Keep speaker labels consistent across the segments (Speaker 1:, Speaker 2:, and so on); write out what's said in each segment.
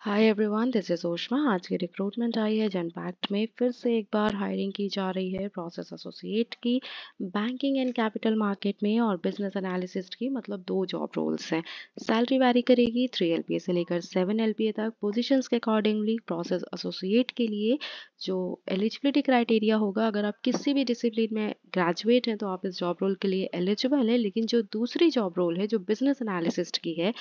Speaker 1: hi everyone this is Oshma आज की recruitment आई है जनपैक्ट में फिर से एक बार हायरिंग की जा रही है प्रोसेस एसोसिएट की बैंकिंग एंड कैपिटल मार्केट में और बिजनेस एनालिसिस्ट की मतलब दो जॉब रोल्स हैं सैलरी वैरी करेगी थ्री एल से लेकर सेवन एल तक पोजीशंस के अकॉर्डिंगली प्रोसेस एसोसिएट के लिए जो एलिजिबिलिटी क्राइटेरिया होगा अगर आप किसी भी डिसिप्लिन में ग्रेजुएट हैं तो आप इस जॉब रोल के लिए एलिजिबल हैं लेकिन जो दूसरी जॉब रोल है जो बिजनेस एनालिसिस्ट की है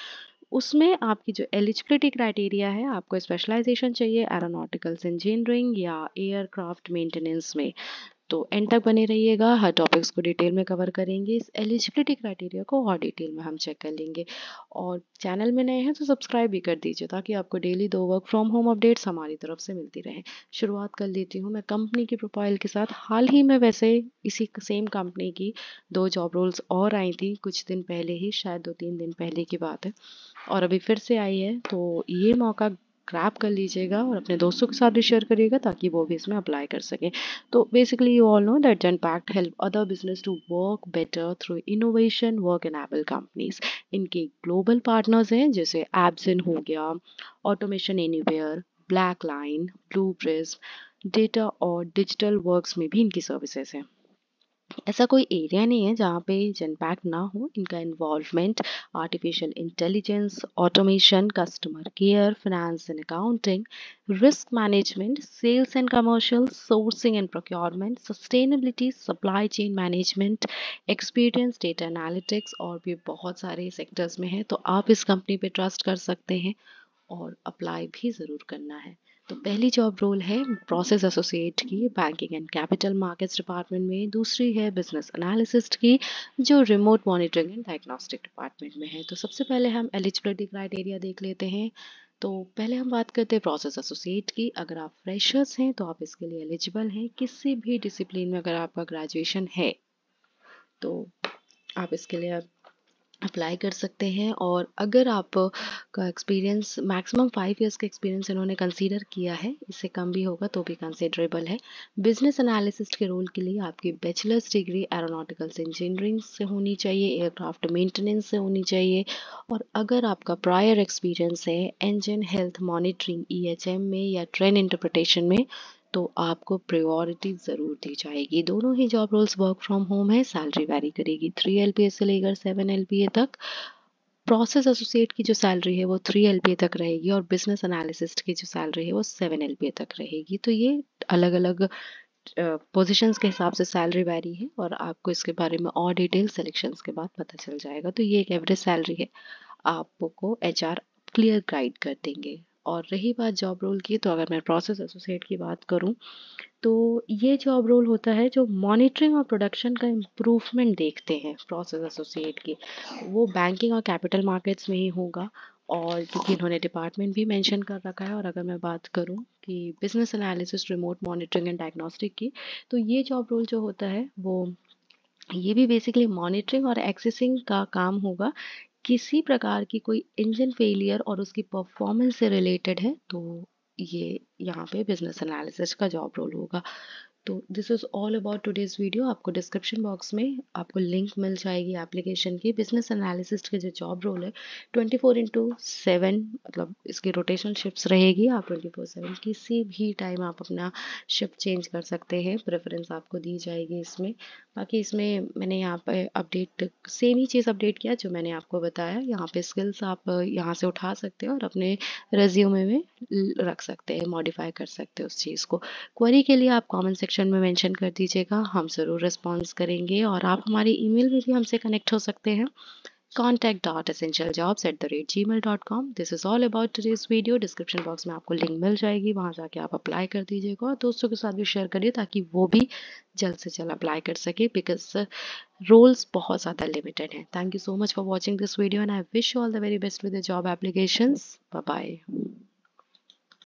Speaker 1: उसमें आपकी जो एलिजिबिलिटी क्राइटेरिया है आपको स्पेशलाइजेशन चाहिए एरोनॉटिकल्स इंजीनियरिंग या एयरक्राफ्ट मेंटेनेंस में तो एंड तक बने रहिएगा हर टॉपिक्स को डिटेल में कवर करेंगे इस एलिजिबिलिटी क्राइटेरिया को और डिटेल में हम चेक कर लेंगे और चैनल में नए हैं तो सब्सक्राइब भी कर दीजिए ताकि आपको डेली दो वर्क फ्रॉम होम अपडेट्स हमारी तरफ से मिलती रहे शुरुआत कर लेती हूँ मैं कंपनी की प्रोफाइल के साथ हाल ही में वैसे इसी सेम कंपनी की दो जॉब रोल्स और आई थी कुछ दिन पहले ही शायद दो तीन दिन पहले की बात है और अभी फिर से आई है तो ये मौका ग्रैप कर लीजिएगा और अपने दोस्तों के साथ भी शेयर करिएगा ताकि वो भी इसमें अप्लाई कर सकें तो basically you all know that Genpact help other business to work better through innovation work able companies इनके ग्लोबल पार्टनर्स हैं जैसे एब्सिन हो गया Automation Anywhere Black Line Blue Prism data और डिजिटल वर्क्स में भी इनकी सर्विसेज हैं ऐसा कोई एरिया नहीं है जहाँ पे जनपैक्ट ना हो इनका involvement artificial intelligence automation customer care finance and accounting risk management sales and commercial sourcing and procurement sustainability supply chain management experience data analytics और भी बहुत सारे सेक्टर्स में है तो आप इस कंपनी पे ट्रस्ट कर सकते हैं और अप्लाई भी ज़रूर करना है तो पहली जॉब रोल है प्रोसेस एसोसिएट की banking and capital markets department में दूसरी है बिजनेस एनालिसिस्ट की जो remote monitoring and diagnostic department में है तो सबसे पहले हम एलिजिबिलिटी क्राइटेरिया देख लेते हैं तो पहले हम बात करते हैं प्रोसेस एसोसिएट की अगर आप फ्रेशर्स हैं तो आप इसके लिए एलिजिबल हैं किसी भी डिसिप्लिन में अगर आपका ग्रेजुएशन है तो आप इसके लिए आप अप्लाई कर सकते हैं और अगर आप का एक्सपीरियंस मैक्सिमम फाइव इयर्स का एक्सपीरियंस इन्होंने कंसीडर किया है इससे कम भी होगा तो भी कंसिडरेबल है बिजनेस एनालिसिस के रोल के लिए आपकी बैचलर्स डिग्री एरोनॉटिकल इंजीनियरिंग से होनी चाहिए एयरक्राफ्ट मेंटेनेंस से होनी चाहिए और अगर आपका प्रायर एक्सपीरियंस है इंजन हेल्थ मॉनिटरिंग ई में या ट्रेन इंटरप्रटेशन में तो आपको प्रायोरिटी ज़रूर दी जाएगी दोनों ही job roles work from home है सैलरी वेरी करेगी थ्री एल से लेकर सेवन एल तक प्रोसेस एसोसिएट की जो सैलरी है वो थ्री एल तक रहेगी और बिजनेस एनालिसिस्ट की जो सैलरी है वो सेवन एल तक रहेगी तो ये अलग अलग पोजीशंस uh, के हिसाब से सैलरी वैरी है और आपको इसके बारे में और डिटेल सिलेक्शंस के बाद पता चल जाएगा तो ये एक एवरेज सैलरी है आपको एच क्लियर गाइड कर देंगे और रही बात जॉब रोल की तो अगर मैं प्रोसेस एसोसिएट की बात करूं तो ये जॉब रोल होता है जो मॉनिटरिंग और प्रोडक्शन का इम्प्रूवमेंट देखते हैं प्रोसेस एसोसिएट की वो बैंकिंग और कैपिटल मार्केट्स में ही होगा और क्योंकि इन्होंने डिपार्टमेंट भी मेंशन कर रखा है और अगर मैं बात करूं कि business analysis remote monitoring and diagnostic की तो ये जॉब रोल जो होता है वो ये भी बेसिकली मॉनिटरिंग और एक्सेसिंग का काम होगा किसी प्रकार की कोई इंजन फेलियर और उसकी परफॉर्मेंस से रिलेटेड है तो ये यहाँ पे बिजनेस एनालिसिस का जॉब रोल होगा तो this is all about today's video आपको डिस्क्रिप्शन बॉक्स में आपको लिंक मिल जाएगी एप्लीकेशन की बिजनेस एनालिसिस्ट के जो जॉब रोल है ट्वेंटी फोर इंटू सेवन मतलब इसकी रोटेशन शिफ्ट रहेगी आप ट्वेंटी फोर सेवन किसी भी टाइम आप अपना शिफ्ट चेंज कर सकते हैं प्रेफरेंस आपको दी जाएगी इसमें बाकी इसमें मैंने यहाँ पर अपडेट सेम ही चीज़ अपडेट किया जो मैंने आपको बताया यहाँ पे स्किल्स आप यहाँ से उठा सकते हैं और अपने रेज्यूमे में रख सकते हैं मॉडिफाई कर सकते हैं उस चीज़ को क्वेरी के लिए आप कॉमेंट सेक्शन डिस्क्रिप्शन में मेंशन कर दीजिएगा हम ज़रूर रिस्पॉन्स करेंगे और आप हमारी ईमेल में भी हमसे कनेक्ट हो सकते हैं contact dot essential jobs at the rate Gmail dot com this is all about today's video description box में आपको लिंक मिल जाएगी वहाँ जाके आप अप्लाई कर दीजिएगा और दोस्तों के साथ भी शेयर करिए ताकि वो भी जल्द से जल्द अप्लाई कर सके बिकॉज रोल्स uh, बहुत ज़्यादा लिमिटेड हैं thank you so much for watching this video and I wish all the very best with the job applications bye